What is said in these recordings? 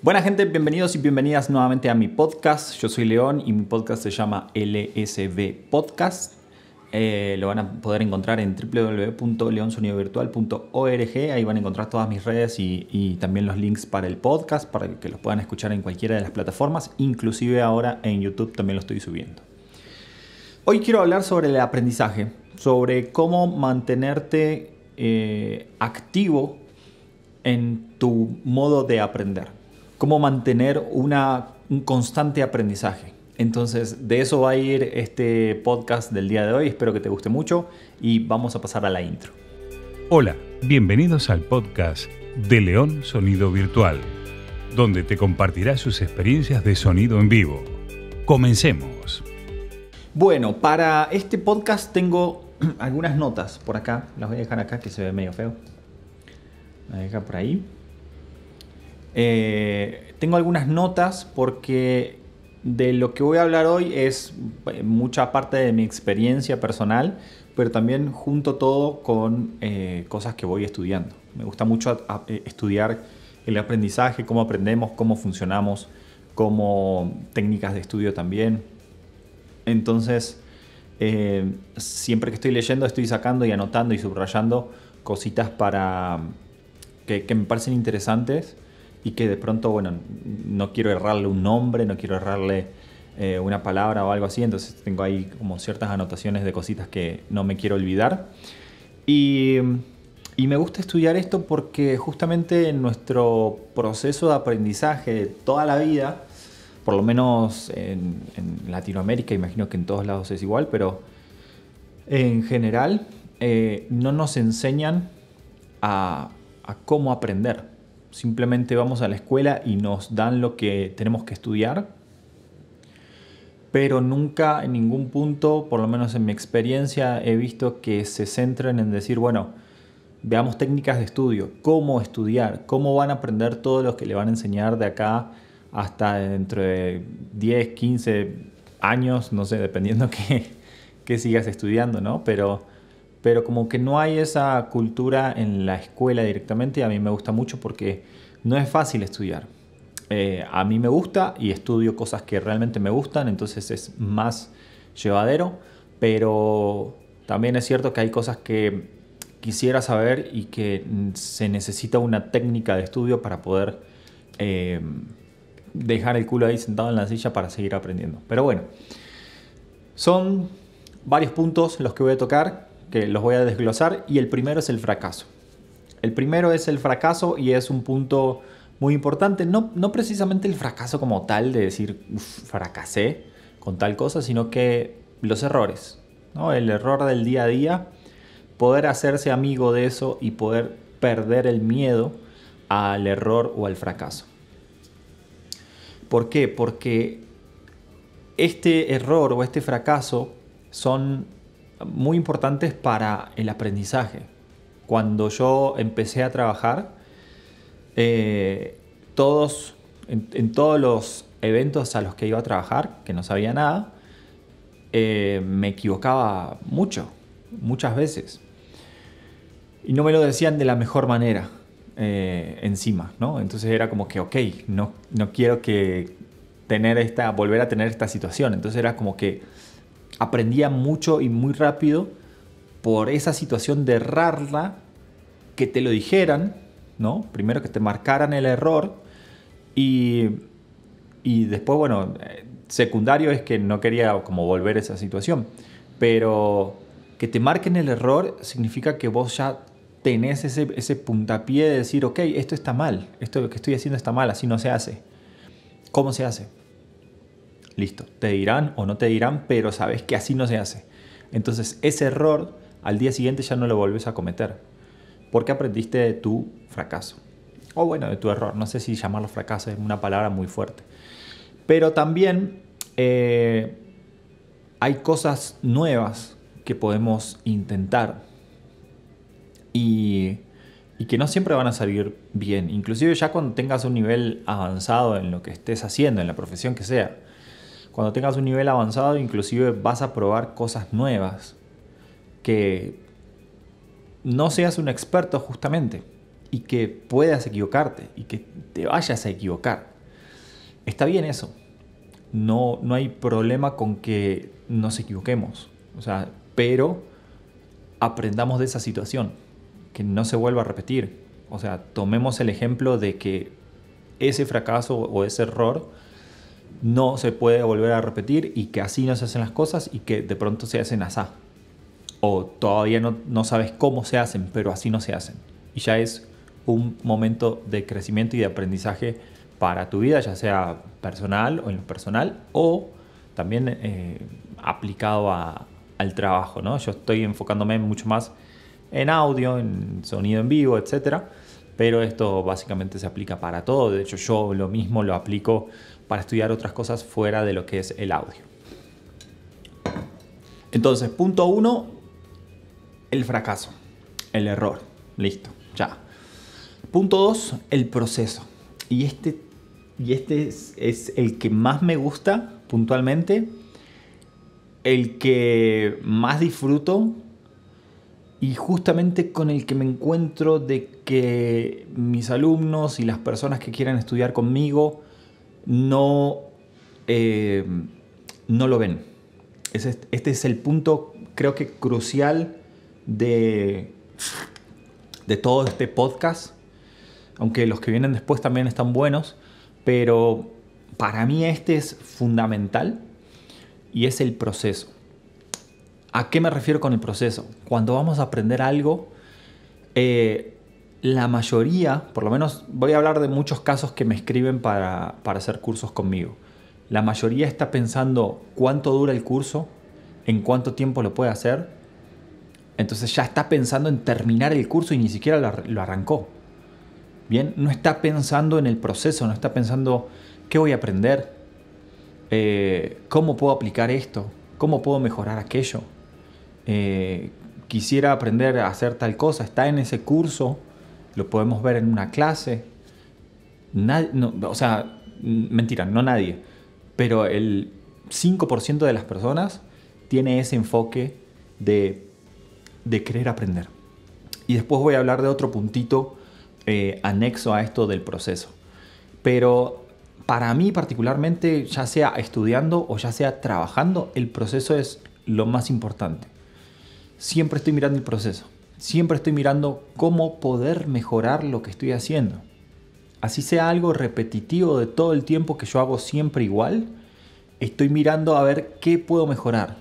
Buena gente, bienvenidos y bienvenidas nuevamente a mi podcast. Yo soy León y mi podcast se llama LSB Podcast. Eh, lo van a poder encontrar en www.leonsonidovirtual.org. Ahí van a encontrar todas mis redes y, también los links para el podcast para que los puedan escuchar en cualquiera de las plataformas. Inclusive ahora en YouTube también lo estoy subiendo. Hoy quiero hablar sobre el aprendizaje, sobre cómo mantenerte eh, activo en tu modo de aprender cómo mantener un constante aprendizaje. Entonces, de eso va a ir este podcast del día de hoy. Espero que te guste mucho y vamos a pasar a la intro. Hola, bienvenidos al podcast de León Sonido Virtual, donde te compartirá sus experiencias de sonido en vivo. Comencemos. Bueno, para este podcast tengo algunas notas por acá. Las voy a dejar acá que se ve medio feo. Las voy a dejar por ahí. Eh, tengo algunas notas porque de lo que voy a hablar hoy es eh, mucha parte de mi experiencia personal, pero también junto todo con eh, cosas que voy estudiando. Me gusta mucho estudiar el aprendizaje, cómo aprendemos, cómo funcionamos, como técnicas de estudio también. Entonces, siempre que estoy leyendo, estoy sacando y anotando y subrayando cositas para que me parecen interesantes y que de pronto, bueno, no quiero errarle un nombre, no quiero errarle eh, una palabra o algo así, entonces tengo ahí como ciertas anotaciones de cositas que no me quiero olvidar. Y, me gusta estudiar esto porque justamente en nuestro proceso de aprendizaje de toda la vida, por lo menos en, Latinoamérica, imagino que en todos lados es igual, pero en general eh, no nos enseñan a cómo aprender simplemente vamos a la escuela y nos dan lo que tenemos que estudiar, pero nunca en ningún punto, por lo menos en mi experiencia, he visto que se centren en decir, bueno, veamos técnicas de estudio, cómo estudiar, cómo van a aprender todos los que le van a enseñar de acá hasta dentro de 10, 15 años, no sé, dependiendo que, sigas estudiando, ¿no? Pero pero como que no hay esa cultura en la escuela directamente a mí me gusta mucho porque no es fácil estudiar. Eh, a mí me gusta y estudio cosas que realmente me gustan, entonces es más llevadero, pero también es cierto que hay cosas que quisiera saber y que se necesita una técnica de estudio para poder eh, dejar el culo ahí sentado en la silla para seguir aprendiendo. Pero bueno, son varios puntos los que voy a tocar que los voy a desglosar y el primero es el fracaso. El primero es el fracaso y es un punto muy importante, no, precisamente el fracaso como tal de decir fracasé con tal cosa, sino que los errores, ¿no? el error del día a día, poder hacerse amigo de eso y poder perder el miedo al error o al fracaso. ¿Por qué? Porque este error o este fracaso son muy importantes para el aprendizaje. Cuando yo empecé a trabajar, eh, todos, en, todos los eventos a los que iba a trabajar, que no sabía nada, eh, me equivocaba mucho, muchas veces. Y no me lo decían de la mejor manera eh, encima, ¿no? Entonces era como que, ok, no, no quiero que tener esta, volver a tener esta situación. Entonces era como que aprendía mucho y muy rápido por esa situación de errarla, que te lo dijeran, ¿no? Primero que te marcaran el error y, después, bueno, eh, secundario es que no quería como volver a esa situación, pero que te marquen el error significa que vos ya tenés ese, ese puntapié de decir, ok, esto está mal, esto lo que estoy haciendo está mal, así no se hace. ¿Cómo se hace? Listo, te dirán o no te dirán, pero sabes que así no se hace. Entonces ese error al día siguiente ya no lo vuelves a cometer, porque aprendiste de tu fracaso. O bueno, de tu error. No sé si llamarlo fracaso es una palabra muy fuerte. Pero también eh, hay cosas nuevas que podemos intentar y, y, que no siempre van a salir bien. Inclusive ya cuando tengas un nivel avanzado en lo que estés haciendo, en la profesión que sea, cuando tengas un nivel avanzado, inclusive vas a probar cosas nuevas que no seas un experto justamente y que puedas equivocarte y que te vayas a equivocar. Está bien eso. No, no hay problema con que nos equivoquemos. O sea, pero aprendamos de esa situación, que no se vuelva a repetir. O sea, tomemos el ejemplo de que ese fracaso o ese error no se puede volver a repetir y que así no se hacen las cosas y que de pronto se hacen asá. O todavía no, no sabes cómo se hacen, pero así no se hacen. Y ya es un momento de crecimiento y de aprendizaje para tu vida, ya sea personal o en lo personal, o también eh, aplicado al trabajo. ¿no? Yo estoy enfocándome mucho más en audio, en sonido en vivo, etcétera pero esto básicamente se aplica para todo. De hecho, yo lo mismo lo aplico para estudiar otras cosas fuera de lo que es el audio. Entonces, punto uno, el fracaso, el error. Listo, ya. Punto dos, el proceso. Y este, y este es el que más me gusta puntualmente, el que más disfruto y justamente con el que me encuentro de que mis alumnos y las personas que quieran estudiar conmigo no, eh, no lo ven. Este es el punto creo que crucial de, de todo este podcast, aunque los que vienen después también están buenos, pero para mí este es fundamental y es el proceso. ¿A qué me refiero con el proceso? Cuando vamos a aprender algo, eh, la mayoría, por lo menos voy a hablar de muchos casos que me escriben para, hacer cursos conmigo, la mayoría está pensando cuánto dura el curso, en cuánto tiempo lo puede hacer, entonces ya está pensando en terminar el curso y ni siquiera lo, arrancó. Bien, no está pensando en el proceso, no está pensando qué voy a aprender, eh, cómo puedo aplicar esto, cómo puedo mejorar aquello. Eh, quisiera aprender a hacer tal cosa, está en ese curso, lo podemos ver en una clase. o sea, mentira, no nadie, pero el 5% de las personas tiene ese enfoque de, de querer aprender. Y después voy a hablar de otro puntito eh, anexo a esto del proceso. Pero para mí particularmente, ya sea estudiando o ya sea trabajando, el proceso es lo más importante siempre estoy mirando el proceso. Siempre estoy mirando cómo poder mejorar lo que estoy haciendo. Así sea algo repetitivo de todo el tiempo que yo hago siempre igual, estoy mirando a ver qué puedo mejorar.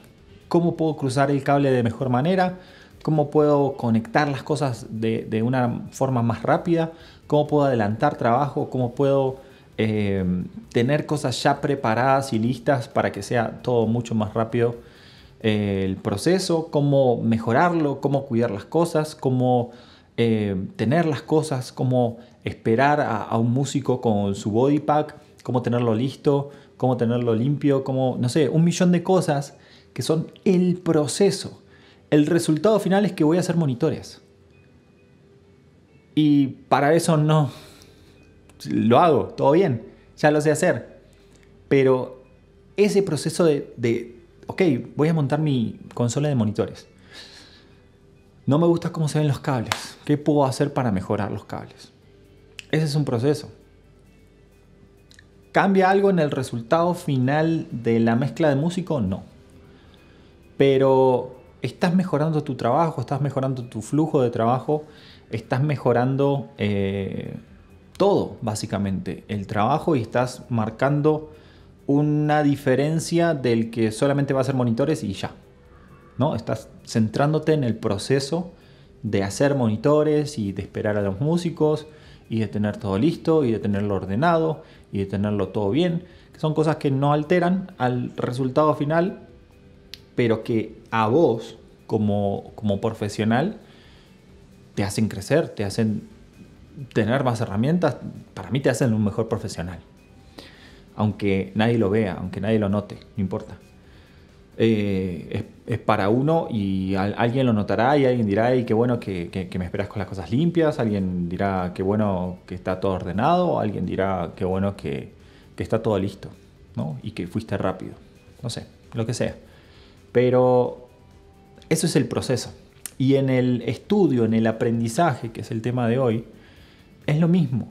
Cómo puedo cruzar el cable de mejor manera, cómo puedo conectar las cosas de, una forma más rápida, cómo puedo adelantar trabajo, cómo puedo eh, tener cosas ya preparadas y listas para que sea todo mucho más rápido el proceso, cómo mejorarlo, cómo cuidar las cosas, cómo eh, tener las cosas, cómo esperar a, un músico con su body pack, cómo tenerlo listo, cómo tenerlo limpio, como no sé, un millón de cosas que son el proceso. El resultado final es que voy a hacer monitores. Y para eso no. Lo hago, todo bien, ya lo sé hacer. Pero ese proceso de ok, voy a montar mi consola de monitores. No me gusta cómo se ven los cables. ¿Qué puedo hacer para mejorar los cables? Ese es un proceso. ¿Cambia algo en el resultado final de la mezcla de músico? No. Pero estás mejorando tu trabajo, estás mejorando tu flujo de trabajo, estás mejorando eh, todo, básicamente, el trabajo y estás marcando una diferencia del que solamente va a ser monitores y ya. ¿no? Estás centrándote en el proceso de hacer monitores y de esperar a los músicos y de tener todo listo y de tenerlo ordenado y de tenerlo todo bien, que son cosas que no alteran al resultado final, pero que a vos como profesional te hacen crecer, te hacen tener más herramientas, para mí te hacen un mejor profesional aunque nadie lo vea, aunque nadie lo note, no importa. Eh, es, para uno y alguien lo notará y alguien dirá, qué bueno que, me esperas con las cosas limpias, alguien dirá, qué bueno que está todo ordenado, alguien dirá, qué bueno que, está todo listo, ¿no? Y que fuiste rápido, no sé, lo que sea. Pero eso es el proceso. Y en el estudio, en el aprendizaje, que es el tema de hoy, es lo mismo.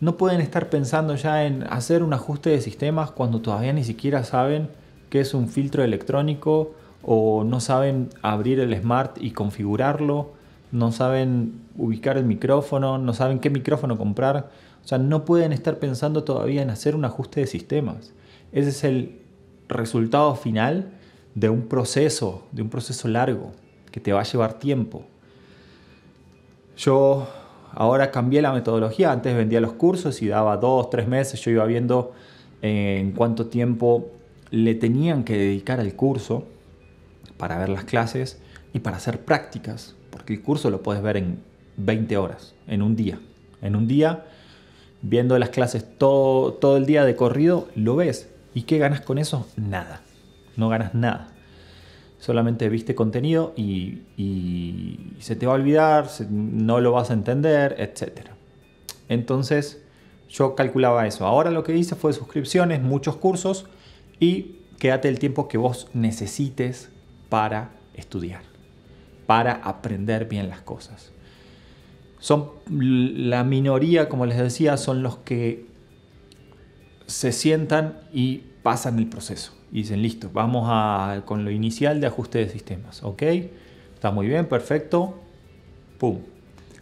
No pueden estar pensando ya en hacer un ajuste de sistemas cuando todavía ni siquiera saben qué es un filtro electrónico o no saben abrir el smart y configurarlo, no saben ubicar el micrófono, no saben qué micrófono comprar. O sea, no pueden estar pensando todavía en hacer un ajuste de sistemas. Ese es el resultado final de un proceso, de un proceso largo, que te va a llevar tiempo. Yo Ahora cambié la metodología, antes vendía los cursos y daba dos, tres meses, yo iba viendo eh, en cuánto tiempo le tenían que dedicar al curso para ver las clases y para hacer prácticas, porque el curso lo puedes ver en 20 horas, en un día. En un día, viendo las clases todo, todo el día de corrido, lo ves. ¿Y qué ganas con eso? Nada. No ganas nada solamente viste contenido y, se te va a olvidar, no lo vas a entender, etc. Entonces yo calculaba eso. Ahora lo que hice fue suscripciones, muchos cursos y quédate el tiempo que vos necesites para estudiar, para aprender bien las cosas. Son la minoría, como les decía, son los que se sientan y pasan el proceso y dicen, listo, vamos a, con lo inicial de ajuste de sistemas, ¿ok? Está muy bien, perfecto, ¡pum!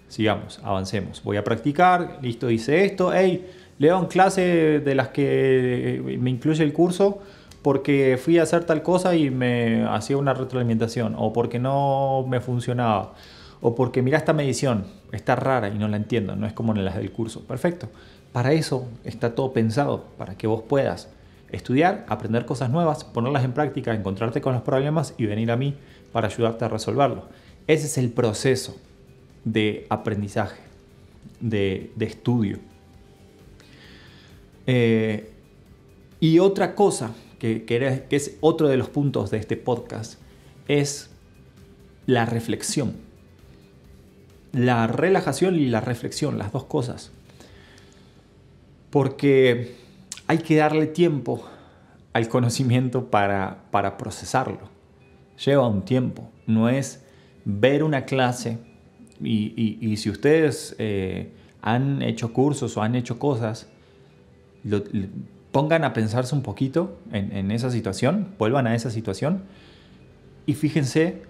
Sigamos, avancemos. Voy a practicar, listo, hice esto, hey, León, clase de las que eh, me incluye el curso porque fui a hacer tal cosa y me hacía una retroalimentación, o porque no me funcionaba, o porque mira esta medición, está rara y no la entiendo, no es como en las del curso. Perfecto, para eso está todo pensado, para que vos puedas estudiar, aprender cosas nuevas, ponerlas en práctica, encontrarte con los problemas y venir a mí para ayudarte a resolverlo. Ese es el proceso de aprendizaje, de, estudio. Eh, y otra cosa que, que, es otro de los puntos de este podcast es la reflexión. La relajación y la reflexión, las dos cosas. Porque hay que darle tiempo al conocimiento para, para procesarlo. Lleva un tiempo. No es ver una clase y, si ustedes eh, han hecho cursos o han hecho cosas, pongan a pensarse un poquito en esa situación, vuelvan a esa situación y fíjense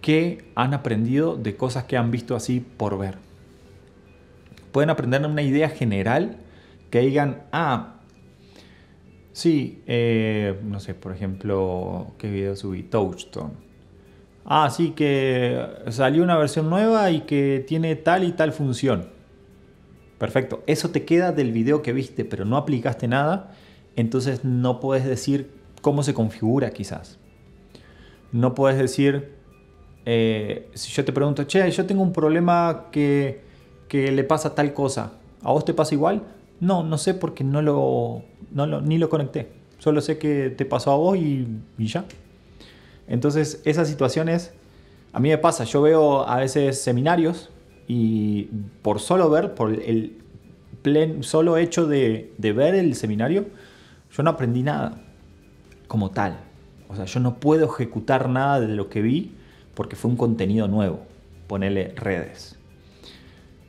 qué han aprendido de cosas que han visto así por ver. Pueden aprender una idea general que digan, ah, sí, eh, no sé, por ejemplo, ¿qué video subí? Touchstone. Ah, sí, que salió una versión nueva y que tiene tal y tal función. Perfecto, eso te queda del video que viste, pero no aplicaste nada, entonces no puedes decir cómo se configura quizás. No puedes decir, eh, si yo te pregunto, che, yo tengo un problema que, que le pasa tal cosa, ¿a vos te pasa igual? No, no sé porque no no lo, ni lo conecté. Solo sé que te pasó a vos y, ya. Entonces, esas situaciones a mí me pasa. Yo veo a veces seminarios y por solo ver, por el plen, solo hecho de, ver el seminario, yo no aprendí nada como tal. O sea, yo no puedo ejecutar nada de lo que vi porque fue un contenido nuevo. ponerle redes.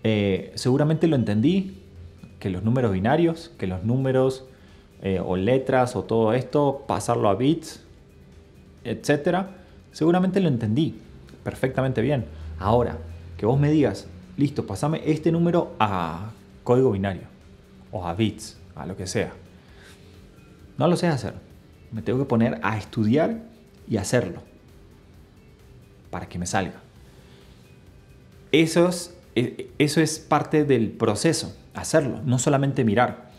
Eh, seguramente lo entendí, que los números binarios, que los números eh, o letras o todo esto, pasarlo a bits, etc. Seguramente lo entendí perfectamente bien. Ahora, que vos me digas, listo, pasame este número a código binario o a bits, a lo que sea. No lo sé hacer. Me tengo que poner a estudiar y hacerlo para que me salga. Eso e, e, eso es parte del proceso hacerlo, no solamente mirar.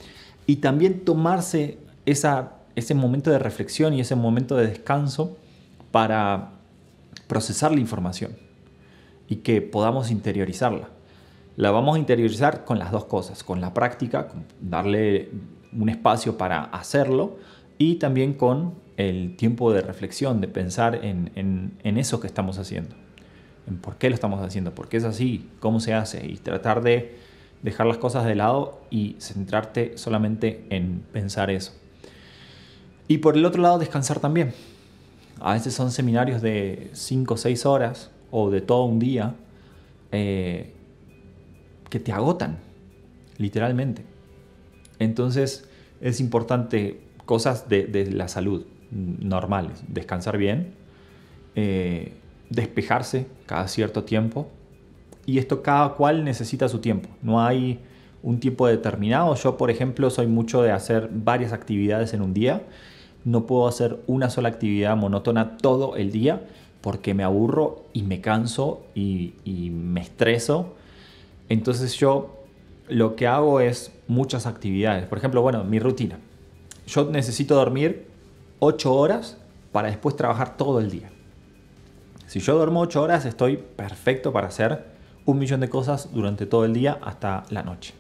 Y también tomarse esa, ese momento de reflexión y ese momento de descanso para procesar la información y que podamos interiorizarla. La vamos a interiorizar con las dos cosas, con la práctica, darle un espacio para hacerlo y también con el tiempo de reflexión, de pensar en, en eso que estamos haciendo, en por qué lo estamos haciendo, por qué es así, cómo se hace y tratar de dejar las cosas de lado y centrarte solamente en pensar eso. Y por el otro lado, descansar también. A veces son seminarios de 5 o 6 horas o de todo un día eh, que te agotan, literalmente. Entonces es importante cosas de, la salud normales, descansar bien, eh, despejarse cada cierto tiempo y esto cada cual necesita su tiempo. No hay un tiempo determinado. Yo, por ejemplo, soy mucho de hacer varias actividades en un día. No puedo hacer una sola actividad monótona todo el día porque me aburro y me canso y, me estreso. Entonces yo lo que hago es muchas actividades. Por ejemplo, bueno, mi rutina. Yo necesito dormir 8 horas para después trabajar todo el día. Si yo duermo 8 horas estoy perfecto para hacer un millón de cosas durante todo el día hasta la noche.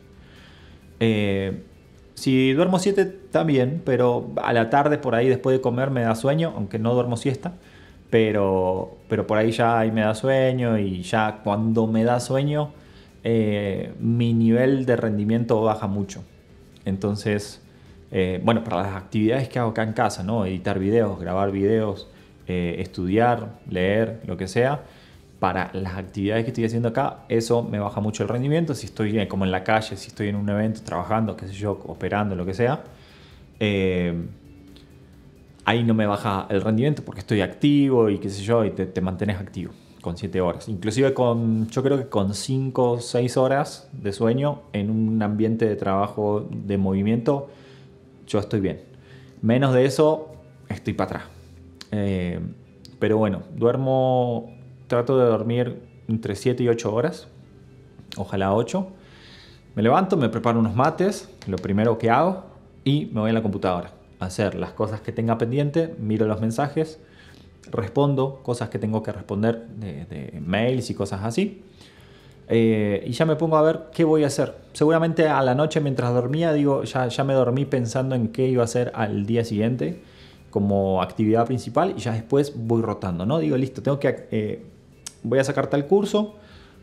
Eh, si duermo 7 también, pero a la tarde por ahí después de comer me da sueño, aunque no duermo siesta, pero, pero por ahí ya me da sueño y ya cuando me da sueño eh, mi nivel de rendimiento baja mucho. Entonces, eh, bueno, para las actividades que hago acá en casa, ¿no? Editar videos, grabar videos, estudiar, leer, lo que sea, para las actividades que estoy haciendo acá, eso me baja mucho el rendimiento. Si estoy eh, como en la calle, si estoy en un evento, trabajando, qué sé yo, operando, lo que sea, eh, ahí no me baja el rendimiento porque estoy activo y qué sé yo, y te, mantienes activo con 7 horas. Inclusive con, yo creo que con 5 o 6 horas de sueño en un ambiente de trabajo de movimiento, yo estoy bien. Menos de eso, estoy para atrás. Eh, pero bueno, duermo trato de dormir entre 7 y 8 horas, ojalá 8. Me levanto, me preparo unos mates, lo primero que hago, y me voy a la computadora a hacer las cosas que tenga pendiente, miro los mensajes, respondo cosas que tengo que responder de, mails y cosas así. Eh, y ya me pongo a ver qué voy a hacer. Seguramente a la noche mientras dormía, digo, ya, ya me dormí pensando en qué iba a hacer al día siguiente como actividad principal y ya después voy rotando, ¿no? Digo, listo, tengo que eh, voy a sacar tal curso,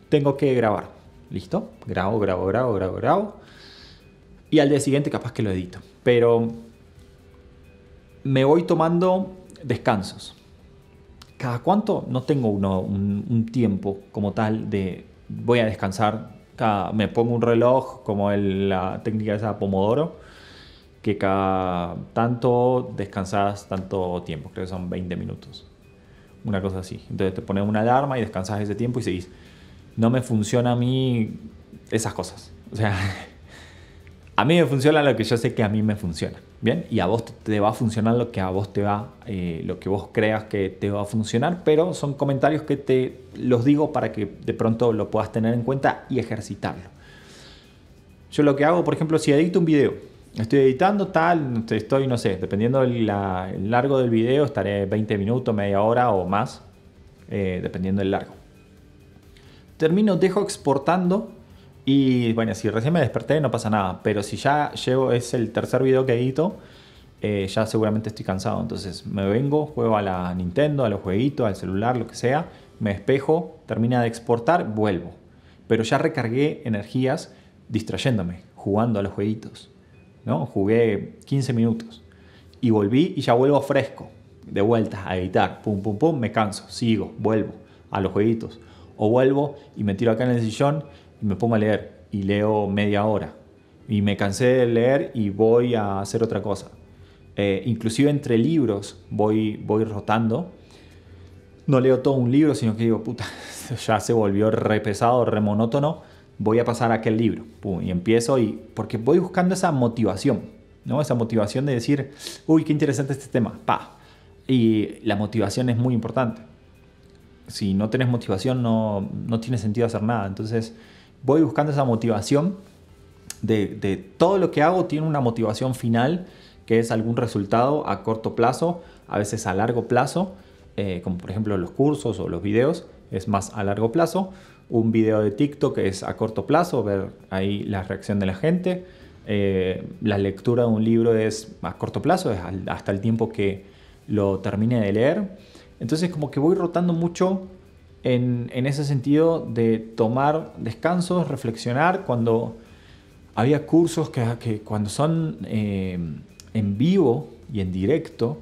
tengo que grabar. ¿Listo? Grabo, grabo, grabo, grabo, grabo. Y al día siguiente capaz que lo edito. Pero me voy tomando descansos. ¿Cada cuánto? No tengo un, tiempo como tal de voy a descansar. me pongo un reloj como la técnica esa Pomodoro, que cada tanto descansas tanto tiempo, creo que son 20 minutos una cosa así. Entonces te pones una alarma y descansas ese tiempo y seguís. No me funciona a mí esas cosas. O sea, a mí me funciona lo que yo sé que a mí me funciona. Bien, y a vos te va a funcionar lo que a vos te va, eh, lo que vos creas que te va a funcionar, pero son comentarios que te los digo para que de pronto lo puedas tener en cuenta y ejercitarlo. Yo lo que hago, por ejemplo, si edito un video, estoy editando tal, estoy, no sé, dependiendo del el largo del video, estaré 20 minutos, media hora o más, eh, dependiendo del largo. Termino, dejo exportando y bueno, si recién me desperté no pasa nada, pero si ya llevo, es el tercer video que edito, eh, ya seguramente estoy cansado, entonces me vengo, juego a la Nintendo, a los jueguitos, al celular, lo que sea, me despejo, termina de exportar, vuelvo. Pero ya recargué energías distrayéndome, jugando a los jueguitos. Jugué 15 minutos y volví y ya vuelvo fresco, de vuelta a editar, pum, pum, pum, me canso, sigo, vuelvo a los jueguitos. O vuelvo y me tiro acá en el sillón y me pongo a leer y leo media hora. Y me cansé de leer y voy a hacer otra cosa. Eh, inclusive entre libros voy, voy rotando. No leo todo un libro, sino que digo, puta, ya se volvió re pesado, re monótono voy a pasar a aquel libro. y empiezo y porque voy buscando esa motivación, ¿no? Esa motivación de decir, uy, qué interesante este tema, Y la motivación es muy importante. Si no tenés motivación no, no tiene sentido hacer nada. Entonces voy buscando esa motivación de, todo lo que hago tiene una motivación final que es algún resultado a corto plazo, a veces a largo plazo, eh, como por ejemplo los cursos o los videos, es más a largo plazo, un video de TikTok que es a corto plazo, ver ahí la reacción de la gente. Eh, la lectura de un libro es a corto plazo, es hasta el tiempo que lo termine de leer. Entonces como que voy rotando mucho en, ese sentido de tomar descansos, reflexionar. Cuando había cursos que, que cuando son eh, en vivo y en directo,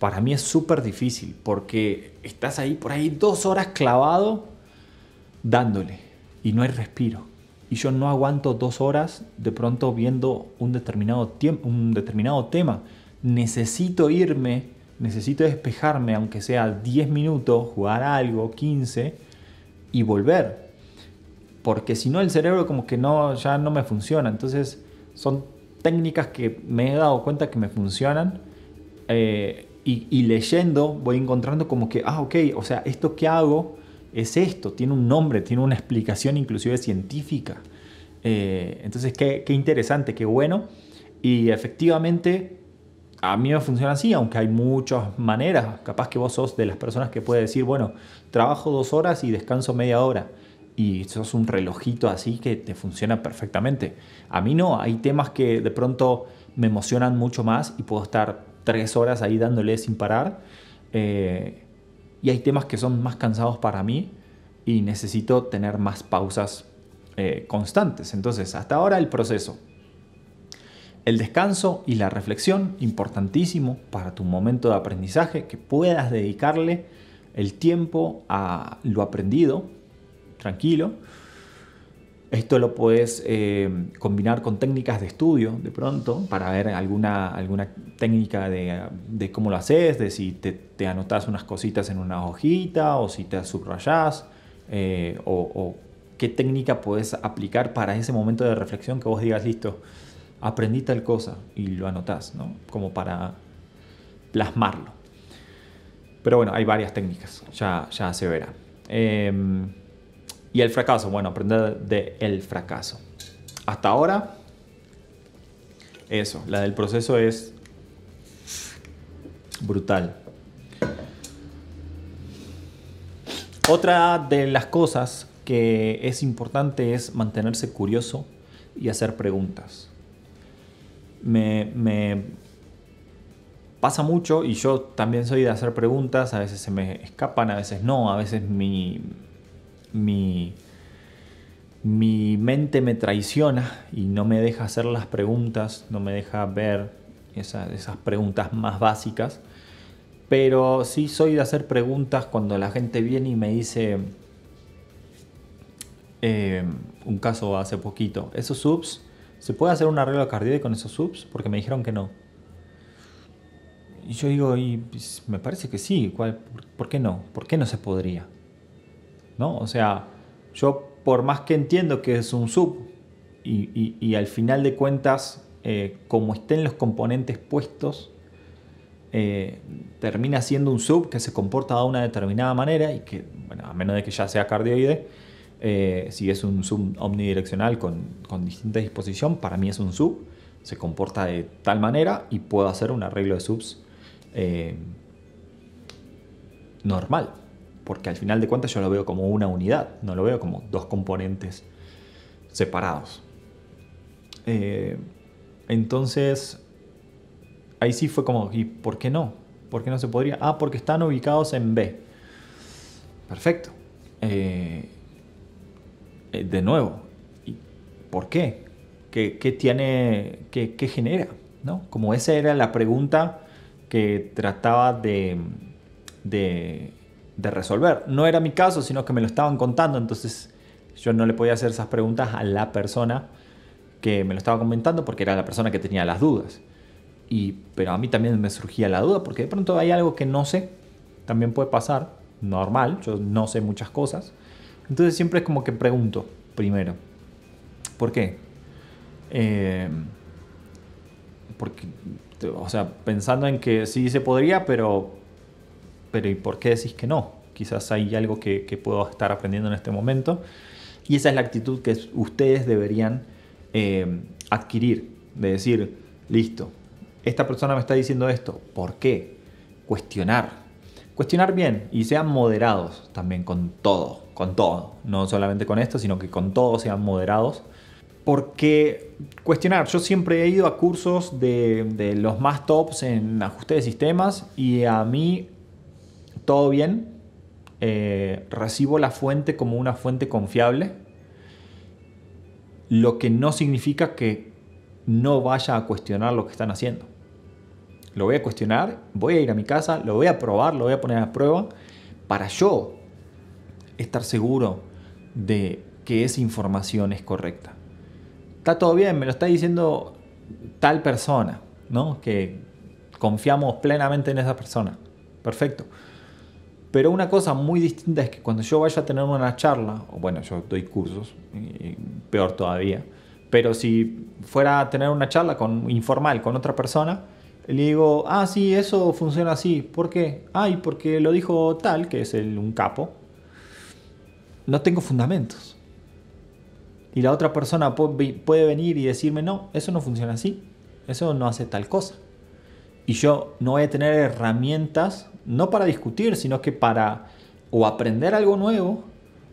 para mí es súper difícil porque estás ahí por ahí dos horas clavado dándole y no hay respiro. Y yo no aguanto dos horas de pronto viendo un determinado, tiempo, un determinado tema. Necesito irme, necesito despejarme, aunque sea 10 minutos, jugar algo, 15, y volver. Porque si no el cerebro como que no, ya no me funciona. Entonces son técnicas que me he dado cuenta que me funcionan. Eh, y, y leyendo voy encontrando como que, ah, ok, o sea, esto que hago es esto, tiene un nombre, tiene una explicación inclusive científica. Eh, entonces, qué, interesante, qué bueno. Y efectivamente, a mí me funciona así, aunque hay muchas maneras. Capaz que vos sos de las personas que puede decir, bueno, trabajo dos horas y descanso media hora. Y sos un relojito así que te funciona perfectamente. A mí no, hay temas que de pronto me emocionan mucho más y puedo estar tres horas ahí dándole sin parar. Eh, y hay temas que son más cansados para mí y necesito tener más pausas eh, constantes. Entonces, hasta ahora el proceso. El descanso y la reflexión, importantísimo para tu momento de aprendizaje, que puedas dedicarle el tiempo a lo aprendido, tranquilo esto lo puedes eh, combinar con técnicas de estudio de pronto para ver alguna, alguna técnica de, cómo lo haces, de si te, anotas unas cositas en una hojita o si te subrayas eh, o, qué técnica puedes aplicar para ese momento de reflexión que vos digas, listo, aprendí tal cosa y lo anotás, ¿no? Como para plasmarlo. Pero bueno, hay varias técnicas, ya, ya se verá. Em, y el fracaso, bueno, aprender del el fracaso. Hasta ahora, eso, la del proceso es brutal. Otra de las cosas que es importante es mantenerse curioso y hacer preguntas. me, pasa mucho y yo también soy de hacer preguntas, a veces se me escapan, a veces no, a veces mi, mi, mi mente me traiciona y no me deja hacer las preguntas, no me deja ver esas, preguntas más básicas. Pero sí soy de hacer preguntas cuando la gente viene y me dice, eh, un caso hace poquito, esos subs, ¿se puede hacer un arreglo cardíaco con esos subs? Porque me dijeron que no. Y yo digo, y pues, me parece que sí, ¿por qué no? ¿Por qué no se podría? ¿no? O sea, yo por más que entiendo que es un sub y, al final de cuentas, eh, como estén los componentes puestos, eh, termina siendo un sub que se comporta de una determinada manera y que, bueno, a menos de que ya sea cardioide, eh, si es un sub omnidireccional con, con, distinta disposición, para mí es un sub, se comporta de tal manera y puedo hacer un arreglo de subs normal porque al final de cuentas yo lo veo como una unidad, no lo veo como dos componentes separados. Eh, entonces, ahí sí fue como, ¿y por qué no? ¿Por qué no se podría? Ah, porque están ubicados en B. Perfecto. Eh, eh, de nuevo, ¿y ¿por qué? ¿Qué, tiene, qué, genera? ¿No? Como esa era la pregunta que trataba de de resolver. No era mi caso, sino que me lo estaban contando, entonces yo no le podía hacer esas preguntas a la persona que me lo estaba comentando porque era la persona que tenía las dudas. Y, pero a mí también me surgía la duda porque de pronto hay algo que no sé, también puede pasar, normal, yo no sé muchas cosas. Entonces siempre es como que pregunto primero. ¿Por qué? Eh, porque, o sea, pensando en que sí se podría, pero pero ¿y por qué decís que no? Quizás hay algo que, puedo estar aprendiendo en este momento. Y esa es la actitud que ustedes deberían eh, adquirir, de decir, listo, esta persona me está diciendo esto, ¿por qué? Cuestionar. Cuestionar bien y sean moderados también con todo, con todo, no solamente con esto, sino que con todo sean moderados. Porque cuestionar, yo siempre he ido a cursos de, de los más tops en ajuste de sistemas y a mí todo bien, eh, recibo la fuente como una fuente confiable, lo que no significa que no vaya a cuestionar lo que están haciendo. Lo voy a cuestionar, voy a ir a mi casa, lo voy a probar, lo voy a poner a prueba, para yo estar seguro de que esa información es correcta. Está todo bien, me lo está diciendo tal persona, ¿no? Que confiamos plenamente en esa persona. Perfecto. Pero una cosa muy distinta es que cuando yo vaya a tener una charla, o bueno, yo doy cursos, peor todavía, pero si fuera a tener una charla con, informal con otra persona, le digo, ah, sí, eso funciona así. ¿Por qué? Ay, porque lo dijo tal, que es un capo. No tengo fundamentos. Y la otra persona puede venir y decirme, no, eso no funciona así. Eso no hace tal cosa. Y yo no voy a tener herramientas no para discutir, sino que para o aprender algo nuevo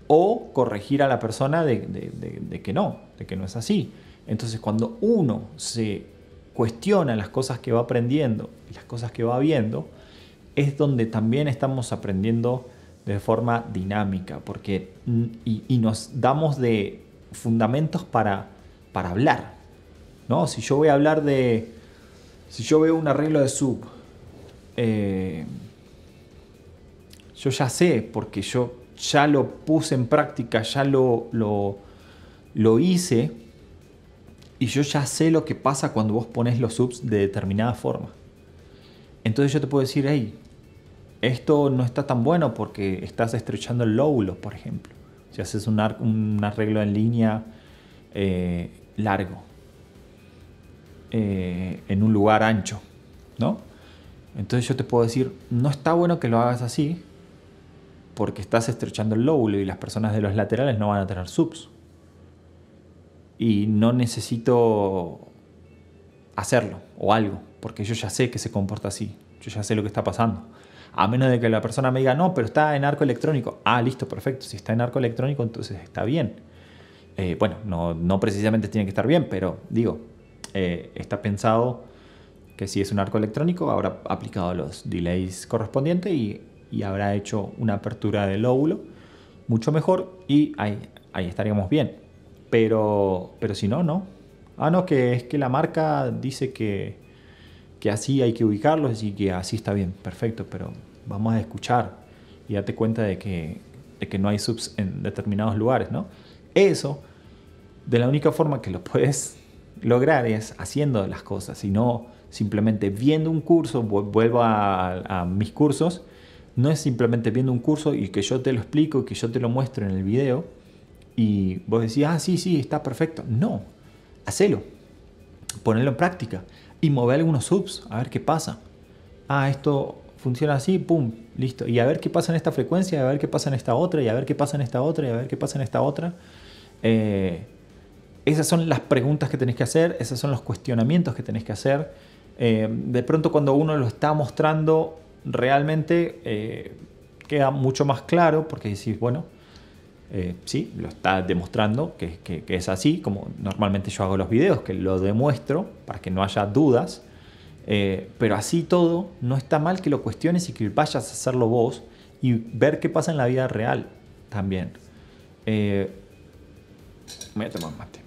o corregir a la persona de, que no, de que no es así. Entonces cuando uno se cuestiona las cosas que va aprendiendo y las cosas que va viendo, es donde también estamos aprendiendo de forma dinámica, porque mm, y, nos damos de fundamentos para, para hablar. ¿no? Si yo voy a hablar de, si yo veo un arreglo de sub, eh, yo ya sé, porque yo ya lo puse en práctica, ya lo, hice, y yo ya sé lo que pasa cuando vos pones los subs de determinada forma. Entonces yo te puedo decir, hey, esto no está tan bueno porque estás estrechando el lóbulo, por ejemplo. Si haces un, un arreglo en línea eh, largo, eh, en un lugar ancho, ¿no? Entonces yo te puedo decir, no está bueno que lo hagas así, porque estás estrechando el lóbulo y las personas de los laterales no van a tener subs. Y no necesito hacerlo o algo, porque yo ya sé que se comporta así, yo ya sé lo que está pasando. A menos de que la persona me diga, no, pero está en arco electrónico. Ah, listo, perfecto. Si está en arco electrónico, entonces está bien. Eh, bueno, no, precisamente tiene que estar bien, pero digo, eh, está pensado que si es un arco electrónico, habrá aplicado los delays correspondientes y y habrá hecho una apertura del lóbulo mucho mejor y ahí, estaríamos bien. Pero, pero si no, no. Ah, no, que es que la marca dice que, que así hay que ubicarlos y que así está bien, perfecto, pero vamos a escuchar y date cuenta de que, no hay subs en determinados lugares, ¿no? Eso, de la única forma que lo puedes lograr es haciendo las cosas, y no simplemente viendo un curso, vuelvo a mis cursos, no es simplemente viendo un curso y que yo te lo explico, que yo te lo muestro en el video y vos decís, ah, sí, sí, está perfecto. No, hacelo, ponelo en práctica y mover algunos subs, a ver qué pasa. Ah, esto funciona así, pum, listo. Y a ver qué pasa en esta frecuencia, a ver qué pasa en esta otra, y a ver qué pasa en esta otra, y a ver qué pasa en esta otra. Eh, esas son las preguntas que tenés que hacer, esos son los cuestionamientos que tenés que hacer. Eh, de pronto cuando uno lo está mostrando realmente eh, queda mucho más claro porque decís, bueno, eh, sí, lo está demostrando que, es así, como normalmente yo hago los videos, que lo demuestro para que no haya dudas, eh, pero así todo, no está mal que lo cuestiones y que vayas a hacerlo vos y ver qué pasa en la vida real también. voy a tomar mate.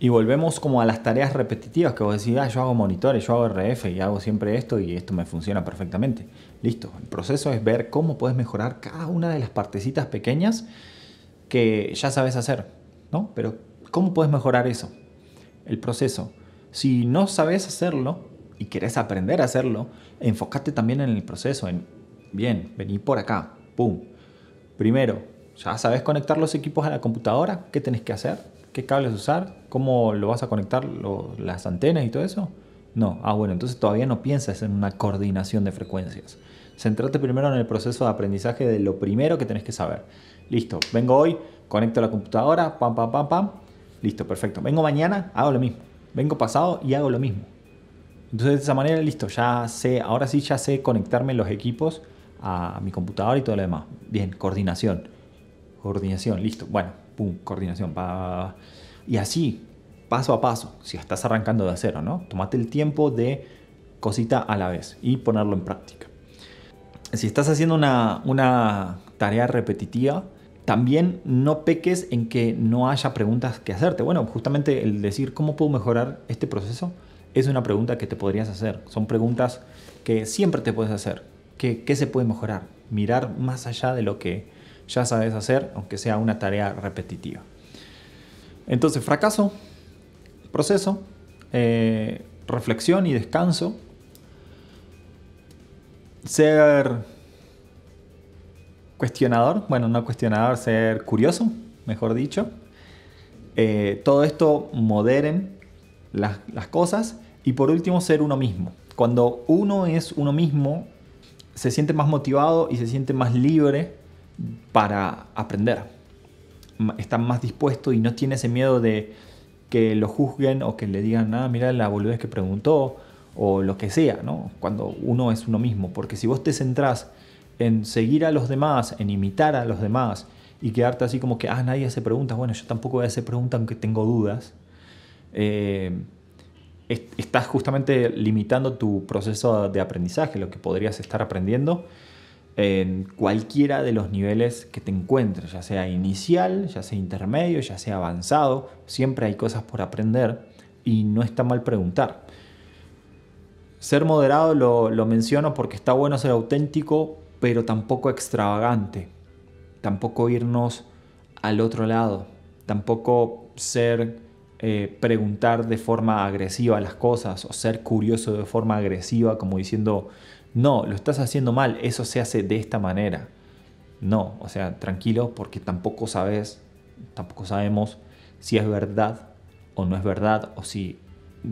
Y volvemos como a las tareas repetitivas que vos decís, ah, yo hago monitores, yo hago RF y hago siempre esto y esto me funciona perfectamente. Listo, el proceso es ver cómo puedes mejorar cada una de las partecitas pequeñas que ya sabes hacer, ¿no? Pero ¿cómo puedes mejorar eso? El proceso. Si no sabes hacerlo y querés aprender a hacerlo, enfócate también en el proceso, en, bien, vení por acá, ¡pum! Primero, ya sabes conectar los equipos a la computadora, ¿qué tenés que hacer? qué cables usar, cómo lo vas a conectar, las antenas y todo eso. No, ah bueno, entonces todavía no piensas en una coordinación de frecuencias. Centrate primero en el proceso de aprendizaje de lo primero que tenés que saber. Listo, vengo hoy, conecto la computadora, pam, pam, pam, pam. Listo, perfecto. Vengo mañana, hago lo mismo. Vengo pasado y hago lo mismo. Entonces de esa manera, listo, ya sé, ahora sí ya sé conectarme los equipos a mi computadora y todo lo demás. Bien, coordinación. Coordinación, listo. Bueno, coordinación, y así, paso a paso, si estás arrancando de cero, ¿no? Tomate el tiempo de cosita a la vez y ponerlo en práctica. Si estás haciendo una, tarea repetitiva, también no peques en que no haya preguntas que hacerte. Bueno, justamente el decir cómo puedo mejorar este proceso es una pregunta que te podrías hacer. Son preguntas que siempre te puedes hacer. ¿Qué, qué se puede mejorar? Mirar más allá de lo que ya sabes hacer, aunque sea una tarea repetitiva. Entonces, fracaso, proceso, eh, reflexión y descanso, ser cuestionador, bueno, no cuestionador, ser curioso, mejor dicho. Eh, todo esto moderen las, las cosas y por último ser uno mismo. Cuando uno es uno mismo, se siente más motivado y se siente más libre para aprender. Está más dispuesto y no tiene ese miedo de que lo juzguen o que le digan, nada ah, mira la boludez que preguntó o lo que sea, ¿no? Cuando uno es uno mismo. Porque si vos te centrás en seguir a los demás, en imitar a los demás y quedarte así como que, ah, nadie hace preguntas, bueno, yo tampoco voy a hacer preguntas aunque tengo dudas, eh, estás justamente limitando tu proceso de aprendizaje, lo que podrías estar aprendiendo en cualquiera de los niveles que te encuentres, ya sea inicial, ya sea intermedio, ya sea avanzado, siempre hay cosas por aprender y no está mal preguntar. Ser moderado lo, menciono porque está bueno ser auténtico, pero tampoco extravagante, tampoco irnos al otro lado, tampoco ser... Eh, preguntar de forma agresiva las cosas o ser curioso de forma agresiva como diciendo no, lo estás haciendo mal, eso se hace de esta manera. No, o sea, tranquilo porque tampoco sabes, tampoco sabemos si es verdad o no es verdad o si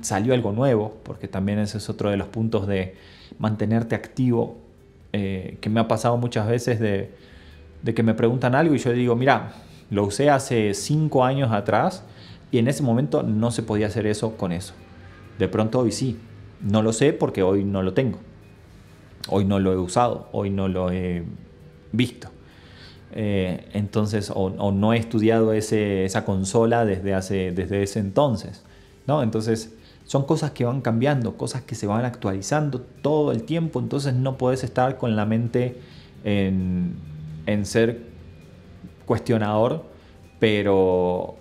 salió algo nuevo, porque también ese es otro de los puntos de mantenerte activo, eh, que me ha pasado muchas veces de, de que me preguntan algo y yo digo, mira, lo usé hace cinco años atrás y en ese momento no se podía hacer eso con eso. De pronto hoy sí, no lo sé porque hoy no lo tengo. Hoy no lo he usado, hoy no lo he visto. Eh, entonces, o, no he estudiado esa consola desde, hace, desde ese entonces. ¿no? Entonces, son cosas que van cambiando, cosas que se van actualizando todo el tiempo, entonces no puedes estar con la mente en, en ser cuestionador, pero,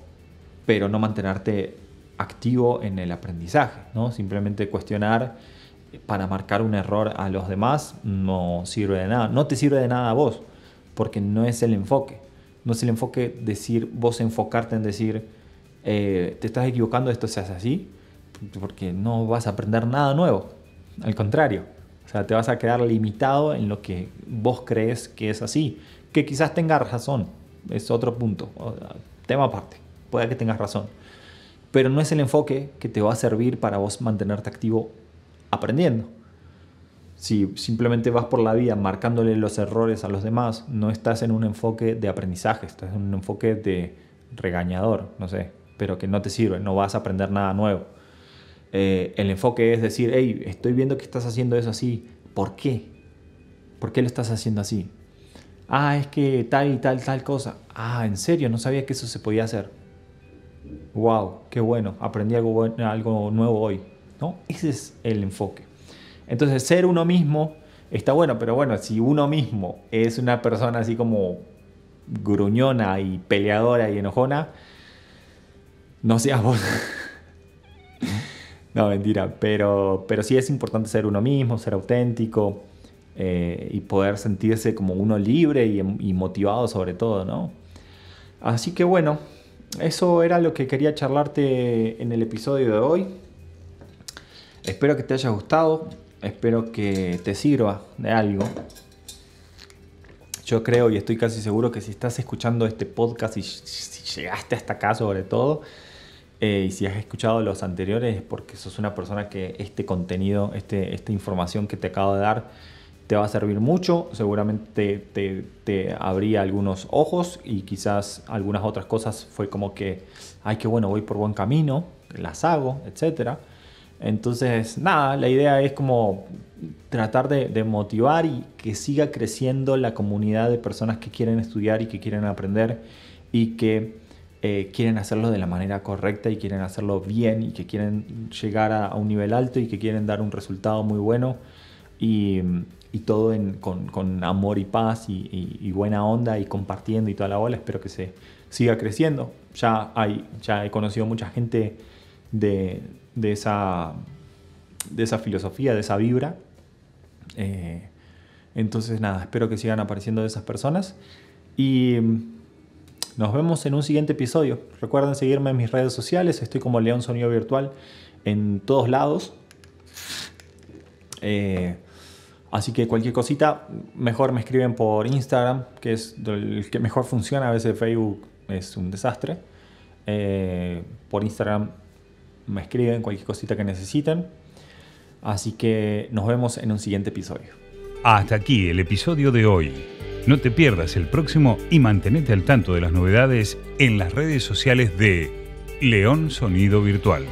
pero no mantenerte activo en el aprendizaje, ¿no? simplemente cuestionar para marcar un error a los demás no sirve de nada. No te sirve de nada a vos, porque no es el enfoque. No es el enfoque decir, vos enfocarte en decir, eh, te estás equivocando, esto se hace así, porque no vas a aprender nada nuevo. Al contrario, o sea, te vas a quedar limitado en lo que vos crees que es así, que quizás tengas razón, es otro punto, tema aparte, puede que tengas razón, pero no es el enfoque que te va a servir para vos mantenerte activo aprendiendo. Si simplemente vas por la vida marcándole los errores a los demás, no estás en un enfoque de aprendizaje, estás en un enfoque de regañador, no sé, pero que no te sirve, no vas a aprender nada nuevo. Eh, el enfoque es decir, hey, estoy viendo que estás haciendo eso así, ¿por qué? ¿Por qué lo estás haciendo así? Ah, es que tal y tal, tal cosa. Ah, en serio, no sabía que eso se podía hacer. Wow, qué bueno, aprendí algo nuevo hoy. ¿no? Ese es el enfoque. Entonces, ser uno mismo está bueno, pero bueno, si uno mismo es una persona así como gruñona y peleadora y enojona, no seas vos. no, mentira, pero, pero sí es importante ser uno mismo, ser auténtico eh, y poder sentirse como uno libre y, motivado sobre todo, Así que bueno, eso era lo que quería charlarte en el episodio de hoy. Espero que te haya gustado, espero que te sirva de algo. Yo creo y estoy casi seguro que si estás escuchando este podcast y si llegaste hasta acá sobre todo, eh, y si has escuchado los anteriores es porque sos una persona que este contenido, este, esta información que te acabo de dar, te va a servir mucho, seguramente te, te, te, abría algunos ojos y quizás algunas otras cosas fue como que, ay, qué bueno, voy por buen camino, las hago, etcétera. Entonces, nada, la idea es como tratar de, motivar y que siga creciendo la comunidad de personas que quieren estudiar y que quieren aprender y que eh, quieren hacerlo de la manera correcta y quieren hacerlo bien y que quieren llegar a, un nivel alto y que quieren dar un resultado muy bueno y, todo con, amor y paz y, buena onda y compartiendo y toda la bola. Espero que se siga creciendo. Ya, hay, ya he conocido mucha gente de, esa, de esa filosofía, de esa vibra. Eh, entonces nada, espero que sigan apareciendo esas personas y mm, nos vemos en un siguiente episodio. Recuerden seguirme en mis redes sociales, estoy como León Sonido Virtual en todos lados. Eh, así que cualquier cosita, mejor me escriben por Instagram, que es el que mejor funciona, a veces Facebook es un desastre. Eh, por Instagram me escriben cualquier cosita que necesiten. Así que nos vemos en un siguiente episodio. Hasta aquí el episodio de hoy. No te pierdas el próximo y mantenete al tanto de las novedades en las redes sociales de León Sonido Virtual.